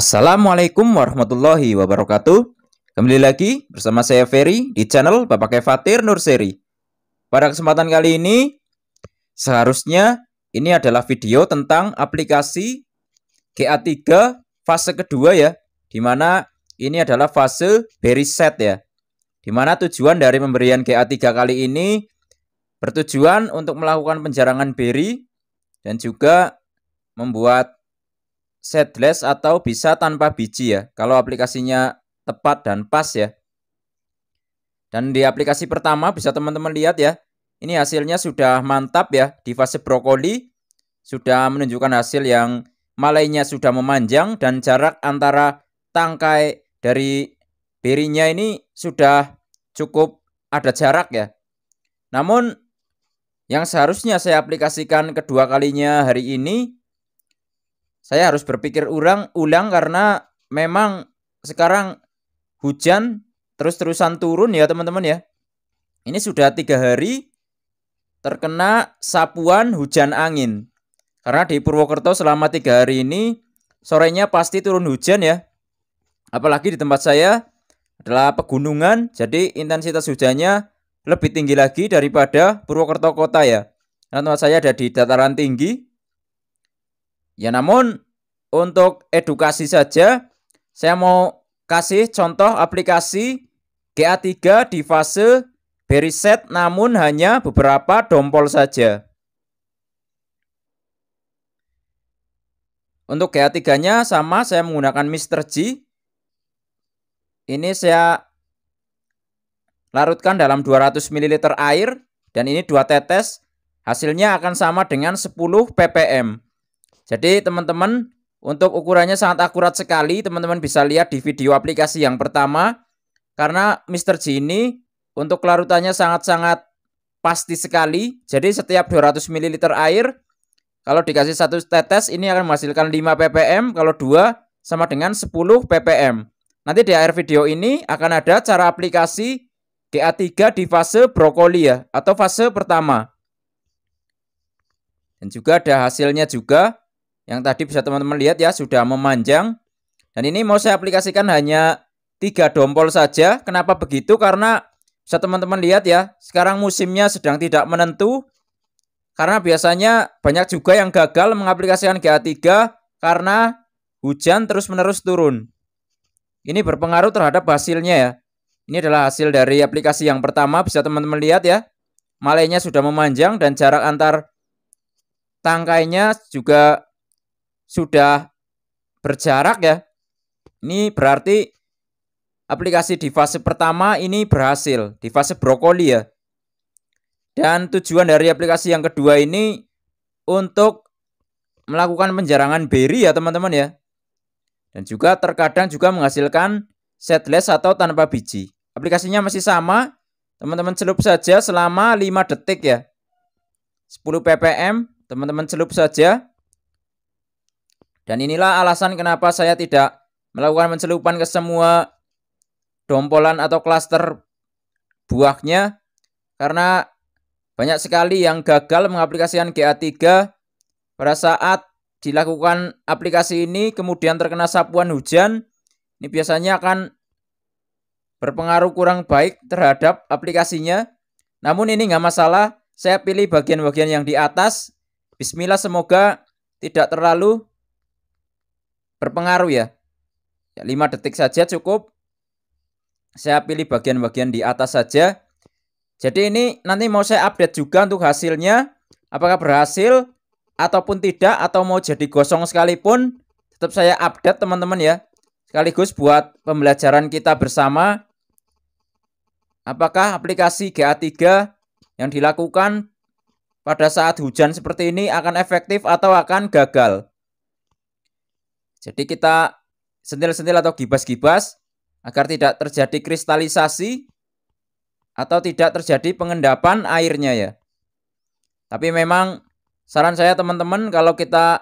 Assalamualaikum warahmatullahi wabarakatuh. Kembali lagi bersama saya Ferry di channel Bapak Fatir Seri. Pada kesempatan kali ini, seharusnya ini adalah video tentang aplikasi GA3 fase kedua ya, Dimana ini adalah fase beriset ya. Dimana tujuan dari pemberian GA3 kali ini bertujuan untuk melakukan penjarangan beri dan juga membuat seedless atau bisa tanpa biji ya. Kalau aplikasinya tepat dan pas ya. Dan di aplikasi pertama bisa teman-teman lihat ya. Ini hasilnya sudah mantap ya di fase brokoli. Sudah menunjukkan hasil yang malainya sudah memanjang dan jarak antara tangkai dari berinya ini sudah cukup ada jarak ya. Namun yang seharusnya saya aplikasikan kedua kalinya hari ini saya harus berpikir ulang ulang karena memang sekarang hujan terus-terusan turun ya teman-teman ya. Ini sudah tiga hari terkena sapuan hujan angin. Karena di Purwokerto selama tiga hari ini sorenya pasti turun hujan ya. Apalagi di tempat saya adalah pegunungan, jadi intensitas hujannya lebih tinggi lagi daripada Purwokerto kota ya. Karena tempat saya ada di dataran tinggi, Ya namun untuk edukasi saja saya mau kasih contoh aplikasi GA3 di fase beriset namun hanya beberapa dompol saja. Untuk GA3-nya sama saya menggunakan Mr. G. Ini saya larutkan dalam 200 ml air dan ini dua tetes. Hasilnya akan sama dengan 10 ppm. Jadi teman-teman untuk ukurannya sangat akurat sekali. Teman-teman bisa lihat di video aplikasi yang pertama. Karena Mr. G ini untuk larutannya sangat-sangat pasti sekali. Jadi setiap 200 ml air, kalau dikasih satu tetes ini akan menghasilkan 5 ppm. Kalau dua sama dengan 10 ppm. Nanti di akhir video ini akan ada cara aplikasi GA3 di fase brokoli ya, atau fase pertama. Dan juga ada hasilnya juga yang tadi bisa teman-teman lihat ya sudah memanjang. Dan ini mau saya aplikasikan hanya tiga dompol saja. Kenapa begitu? Karena bisa teman-teman lihat ya, sekarang musimnya sedang tidak menentu. Karena biasanya banyak juga yang gagal mengaplikasikan GA3 karena hujan terus-menerus turun. Ini berpengaruh terhadap hasilnya ya. Ini adalah hasil dari aplikasi yang pertama, bisa teman-teman lihat ya. Malainya sudah memanjang dan jarak antar tangkainya juga sudah berjarak ya. Ini berarti aplikasi di fase pertama ini berhasil, di fase brokoli ya. Dan tujuan dari aplikasi yang kedua ini untuk melakukan penjarangan berry ya teman-teman ya. Dan juga terkadang juga menghasilkan setless atau tanpa biji. Aplikasinya masih sama, teman-teman celup saja selama 5 detik ya. 10 ppm, teman-teman celup saja dan inilah alasan kenapa saya tidak melakukan pencelupan ke semua dompolan atau klaster buahnya karena banyak sekali yang gagal mengaplikasikan GA3 pada saat dilakukan aplikasi ini kemudian terkena sapuan hujan ini biasanya akan berpengaruh kurang baik terhadap aplikasinya namun ini nggak masalah saya pilih bagian-bagian yang di atas Bismillah semoga tidak terlalu berpengaruh ya. ya 5 detik saja cukup. Saya pilih bagian-bagian di atas saja. Jadi ini nanti mau saya update juga untuk hasilnya. Apakah berhasil ataupun tidak atau mau jadi gosong sekalipun. Tetap saya update teman-teman ya. Sekaligus buat pembelajaran kita bersama. Apakah aplikasi GA3 yang dilakukan pada saat hujan seperti ini akan efektif atau akan gagal. Jadi kita sentil-sentil atau gibas-gibas agar tidak terjadi kristalisasi atau tidak terjadi pengendapan airnya ya. Tapi memang saran saya teman-teman kalau kita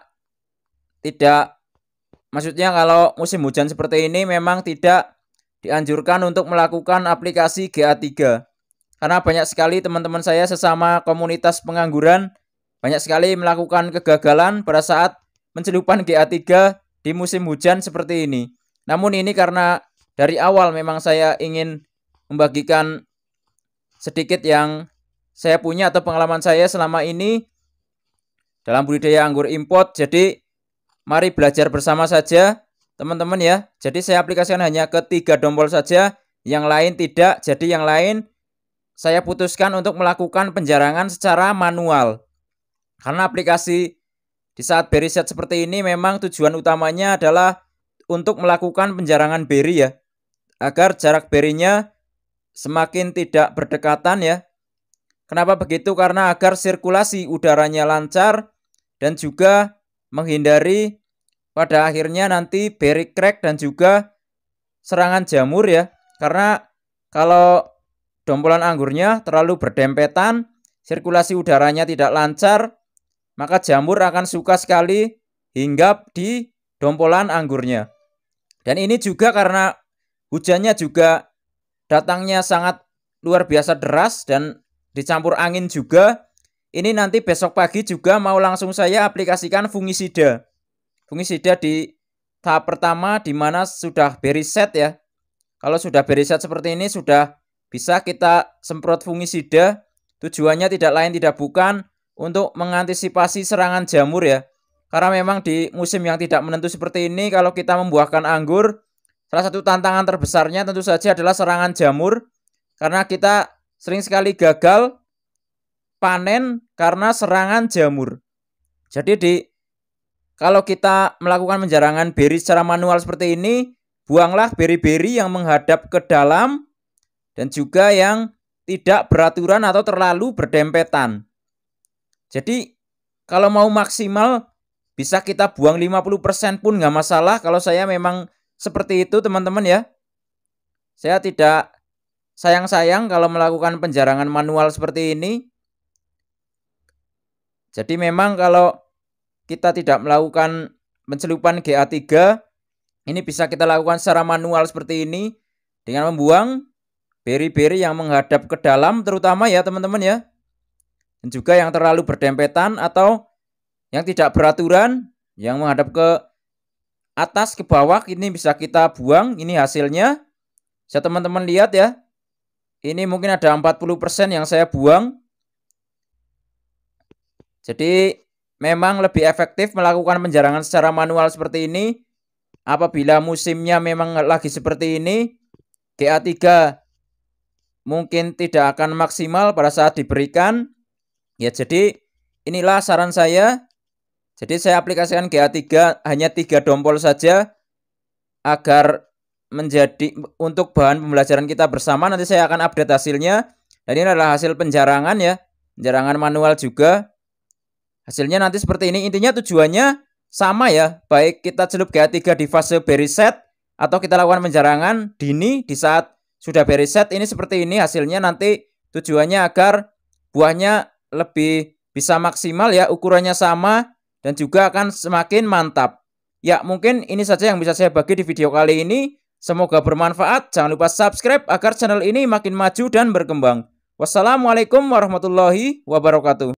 tidak maksudnya kalau musim hujan seperti ini memang tidak dianjurkan untuk melakukan aplikasi GA3. Karena banyak sekali teman-teman saya sesama komunitas pengangguran banyak sekali melakukan kegagalan pada saat mencelupan GA3 di musim hujan seperti ini. Namun ini karena dari awal memang saya ingin membagikan sedikit yang saya punya atau pengalaman saya selama ini dalam budidaya anggur import. Jadi mari belajar bersama saja teman-teman ya. Jadi saya aplikasikan hanya ketiga dompol saja, yang lain tidak. Jadi yang lain saya putuskan untuk melakukan penjarangan secara manual. Karena aplikasi di saat beri set seperti ini memang tujuan utamanya adalah untuk melakukan penjarangan beri ya. Agar jarak berinya semakin tidak berdekatan ya. Kenapa begitu? Karena agar sirkulasi udaranya lancar dan juga menghindari pada akhirnya nanti beri crack dan juga serangan jamur ya. Karena kalau dompolan anggurnya terlalu berdempetan, sirkulasi udaranya tidak lancar, maka jamur akan suka sekali hinggap di dompolan anggurnya. Dan ini juga karena hujannya juga datangnya sangat luar biasa deras dan dicampur angin juga. Ini nanti besok pagi juga mau langsung saya aplikasikan fungisida. Fungisida di tahap pertama di mana sudah beriset ya. Kalau sudah beriset seperti ini sudah bisa kita semprot fungisida. Tujuannya tidak lain tidak bukan untuk mengantisipasi serangan jamur ya. Karena memang di musim yang tidak menentu seperti ini kalau kita membuahkan anggur, salah satu tantangan terbesarnya tentu saja adalah serangan jamur karena kita sering sekali gagal panen karena serangan jamur. Jadi di kalau kita melakukan penjarangan beri secara manual seperti ini, buanglah beri-beri yang menghadap ke dalam dan juga yang tidak beraturan atau terlalu berdempetan. Jadi kalau mau maksimal bisa kita buang 50% pun nggak masalah kalau saya memang seperti itu teman-teman ya. Saya tidak sayang-sayang kalau melakukan penjarangan manual seperti ini. Jadi memang kalau kita tidak melakukan pencelupan GA3 ini bisa kita lakukan secara manual seperti ini dengan membuang beri-beri yang menghadap ke dalam terutama ya teman-teman ya. Dan juga yang terlalu berdempetan atau yang tidak beraturan, yang menghadap ke atas, ke bawah, ini bisa kita buang. Ini hasilnya. Saya teman-teman lihat ya. Ini mungkin ada 40% yang saya buang. Jadi memang lebih efektif melakukan penjarangan secara manual seperti ini. Apabila musimnya memang lagi seperti ini, GA3 mungkin tidak akan maksimal pada saat diberikan. Ya, jadi inilah saran saya. Jadi saya aplikasikan GA3 hanya tiga dompol saja agar menjadi untuk bahan pembelajaran kita bersama. Nanti saya akan update hasilnya. Dan ini adalah hasil penjarangan ya, penjarangan manual juga. Hasilnya nanti seperti ini. Intinya tujuannya sama ya, baik kita celup GA3 di fase beriset atau kita lakukan penjarangan dini di saat sudah beriset ini seperti ini hasilnya nanti tujuannya agar buahnya lebih bisa maksimal ya ukurannya sama dan juga akan semakin mantap. Ya mungkin ini saja yang bisa saya bagi di video kali ini. Semoga bermanfaat. Jangan lupa subscribe agar channel ini makin maju dan berkembang. Wassalamualaikum warahmatullahi wabarakatuh.